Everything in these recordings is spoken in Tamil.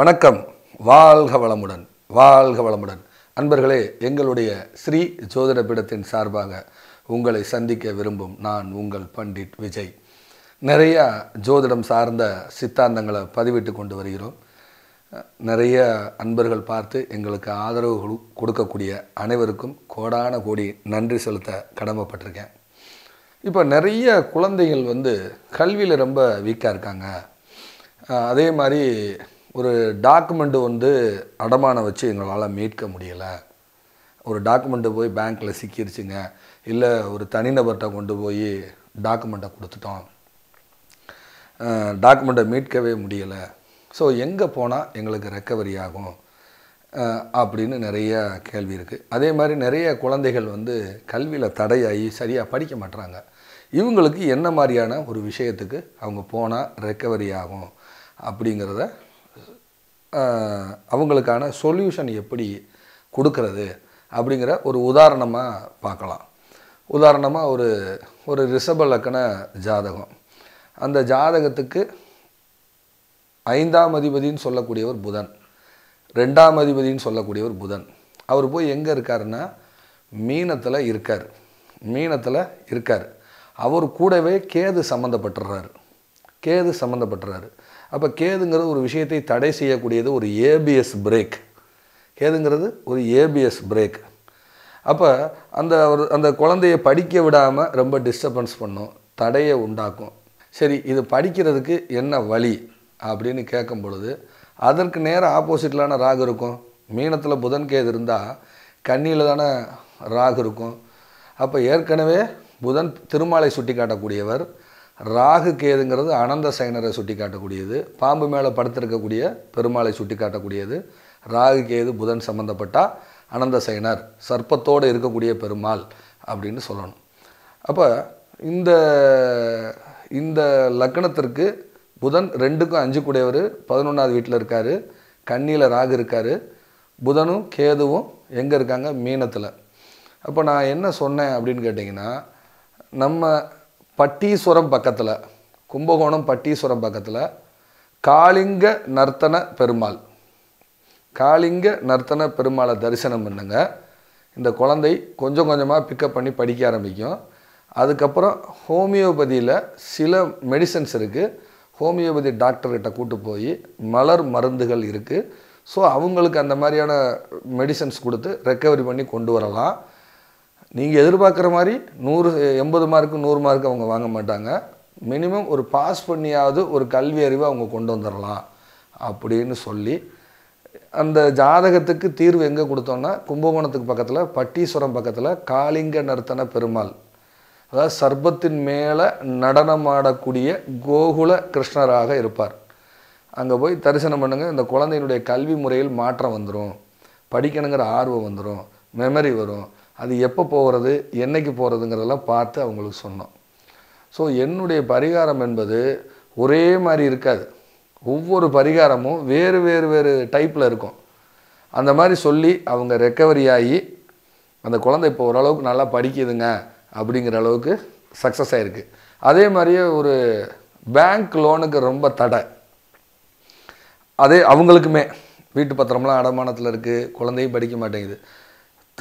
வணக்கம் வாழ்க வளமுடன் வாழ்க வளமுடன் அன்பர்களே எங்களுடைய ஸ்ரீ ஜோதிட பீடத்தின் சார்பாக உங்களை சந்திக்க விரும்பும் நான் உங்கள் பண்டிட் விஜய் நிறையா ஜோதிடம் சார்ந்த சித்தாந்தங்களை பதிவிட்டு கொண்டு வருகிறோம் நிறைய அன்பர்கள் பார்த்து எங்களுக்கு ஆதரவு கொடுக்கக்கூடிய அனைவருக்கும் கோடான கோடி நன்றி செலுத்த கடமைப்பட்டிருக்கேன் இப்போ நிறைய குழந்தைகள் வந்து கல்வியில் ரொம்ப வீக்காக இருக்காங்க அதே மாதிரி ஒரு டாக்குமெண்ட்டு வந்து அடமானம் வச்சு எங்களால் மீட்க முடியலை ஒரு டாக்குமெண்ட்டு போய் பேங்க்கில் சிக்கிருச்சுங்க இல்லை ஒரு தனிநபர்கிட்ட கொண்டு போய் டாக்குமெண்ட்டை கொடுத்துட்டோம் டாக்குமெண்ட்டை மீட்கவே முடியலை ஸோ எங்கே போனால் எங்களுக்கு ரெக்கவரி ஆகும் அப்படின்னு நிறைய கேள்வி இருக்குது அதே மாதிரி நிறைய குழந்தைகள் வந்து கல்வியில் தடையாகி சரியாக படிக்க மாட்டுறாங்க இவங்களுக்கு என்ன மாதிரியான ஒரு விஷயத்துக்கு அவங்க போனால் ரெக்கவரி ஆகும் அப்படிங்கிறத அவங்களுக்கான சொல்யூஷன் எப்படி கொடுக்கறது அப்படிங்கிற ஒரு உதாரணமாக பார்க்கலாம் உதாரணமாக ஒரு ஒரு ரிஷப ஜாதகம் அந்த ஜாதகத்துக்கு ஐந்தாம் அதிபதின்னு சொல்லக்கூடியவர் புதன் ரெண்டாம் அதிபதின்னு சொல்லக்கூடியவர் புதன் அவர் போய் எங்கே இருக்காருன்னா மீனத்தில் இருக்கார் மீனத்தில் இருக்கார் அவர் கூடவே கேது சம்மந்தப்பட்டுறாரு கேது சம்மந்தப்பட்டுறாரு அப்போ கேதுங்கிறது ஒரு விஷயத்தை தடை செய்யக்கூடியது ஒரு ஏபிஎஸ் பிரேக் கேதுங்கிறது ஒரு ஏபிஎஸ் பிரேக் அப்போ அந்த ஒரு அந்த குழந்தைய படிக்க விடாமல் ரொம்ப டிஸ்டர்பன்ஸ் பண்ணும் தடையை உண்டாக்கும் சரி இது படிக்கிறதுக்கு என்ன வழி அப்படின்னு கேட்கும் பொழுது அதற்கு நேரம் ஆப்போசிட்டிலான ராகு இருக்கும் மீனத்தில் புதன் கேது இருந்தால் கண்ணியில் தானே ராகு இருக்கும் அப்போ ஏற்கனவே புதன் திருமாலை சுட்டி காட்டக்கூடியவர் ராகு கேதுங்கிறது அனந்த சைனரை சுட்டி காட்டக்கூடியது பாம்பு மேலே படுத்திருக்கக்கூடிய பெருமாளை சுட்டி காட்டக்கூடியது ராகு கேது புதன் சம்மந்தப்பட்டால் அனந்த சைனர் சர்ப்பத்தோடு இருக்கக்கூடிய பெருமாள் அப்படின்னு சொல்லணும் அப்போ இந்த இந்த லக்கணத்திற்கு புதன் ரெண்டுக்கும் அஞ்சு கூடியவர் பதினொன்றாவது வீட்டில் இருக்கார் கண்ணியில் ராகு இருக்கார் புதனும் கேதுவும் எங்கே இருக்காங்க மீனத்தில் அப்போ நான் என்ன சொன்னேன் அப்படின்னு கேட்டிங்கன்னா நம்ம பட்டீஸ்வரம் பக்கத்தில் கும்பகோணம் பட்டீஸ்வரம் பக்கத்தில் காளிங்க நர்த்தன பெருமாள் காளிங்க நர்த்தன பெருமாளை தரிசனம் பண்ணுங்க இந்த குழந்தை கொஞ்சம் கொஞ்சமாக பிக்கப் பண்ணி படிக்க ஆரம்பிக்கும் அதுக்கப்புறம் ஹோமியோபதியில் சில மெடிசன்ஸ் இருக்குது ஹோமியோபதி டாக்டர்கிட்ட கூட்டு போய் மலர் மருந்துகள் இருக்குது ஸோ அவங்களுக்கு அந்த மாதிரியான மெடிசன்ஸ் கொடுத்து ரெக்கவரி பண்ணி கொண்டு வரலாம் நீங்கள் எதிர்பார்க்குற மாதிரி நூறு எண்பது மார்க்கு நூறு மார்க் அவங்க வாங்க மாட்டாங்க மினிமம் ஒரு பாஸ் பண்ணியாவது ஒரு கல்வி அறிவை அவங்க கொண்டு வந்துடலாம் அப்படின்னு சொல்லி அந்த ஜாதகத்துக்கு தீர்வு எங்கே கொடுத்தோன்னா கும்பகோணத்துக்கு பக்கத்தில் பட்டீஸ்வரம் பக்கத்தில் காளிங்க நர்த்தன பெருமாள் அதாவது சர்பத்தின் மேலே நடனமாடக்கூடிய கோகுல கிருஷ்ணராக இருப்பார் அங்கே போய் தரிசனம் பண்ணுங்கள் இந்த குழந்தையினுடைய கல்வி முறையில் மாற்றம் வந்துடும் படிக்கணுங்கிற ஆர்வம் வந்துடும் மெமரி வரும் அது எப்போ போகிறது என்றைக்கு போகிறதுங்கிறதெல்லாம் பார்த்து அவங்களுக்கு சொன்னோம் ஸோ என்னுடைய பரிகாரம் என்பது ஒரே மாதிரி இருக்காது ஒவ்வொரு பரிகாரமும் வேறு வேறு வேறு டைப்பில் இருக்கும் அந்த மாதிரி சொல்லி அவங்க ரெக்கவரி ஆகி அந்த குழந்தை இப்போ ஓரளவுக்கு நல்லா படிக்குதுங்க அப்படிங்கிற அளவுக்கு சக்ஸஸ் ஆகிருக்கு அதே மாதிரியே ஒரு பேங்க் லோனுக்கு ரொம்ப தடை அதே அவங்களுக்குமே வீட்டு பத்திரம்லாம் அடமானத்தில் இருக்குது குழந்தையும் படிக்க மாட்டேங்குது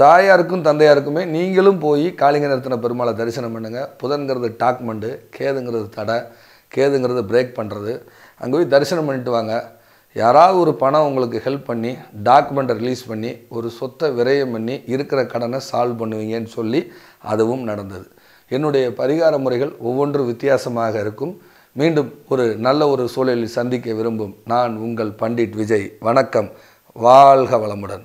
தாயாருக்கும் தந்தையாருக்குமே நீங்களும் போய் காளிங்க நிறுத்தின பெருமாளை தரிசனம் பண்ணுங்கள் புதன்கிறது டாக்மெண்ட்டு கேதுங்கிறது தடை கேதுங்கிறது பிரேக் பண்ணுறது அங்கே போய் தரிசனம் பண்ணிட்டு வாங்க யாராவது ஒரு பணம் உங்களுக்கு ஹெல்ப் பண்ணி டாக்குமெண்ட்டை ரிலீஸ் பண்ணி ஒரு சொத்தை விரயம் பண்ணி இருக்கிற கடனை சால்வ் பண்ணுவீங்கன்னு சொல்லி அதுவும் நடந்தது என்னுடைய பரிகார முறைகள் ஒவ்வொன்றும் வித்தியாசமாக இருக்கும் மீண்டும் ஒரு நல்ல ஒரு சூழலில் சந்திக்க விரும்பும் நான் உங்கள் பண்டிட் விஜய் வணக்கம் வாழ்க வளமுடன்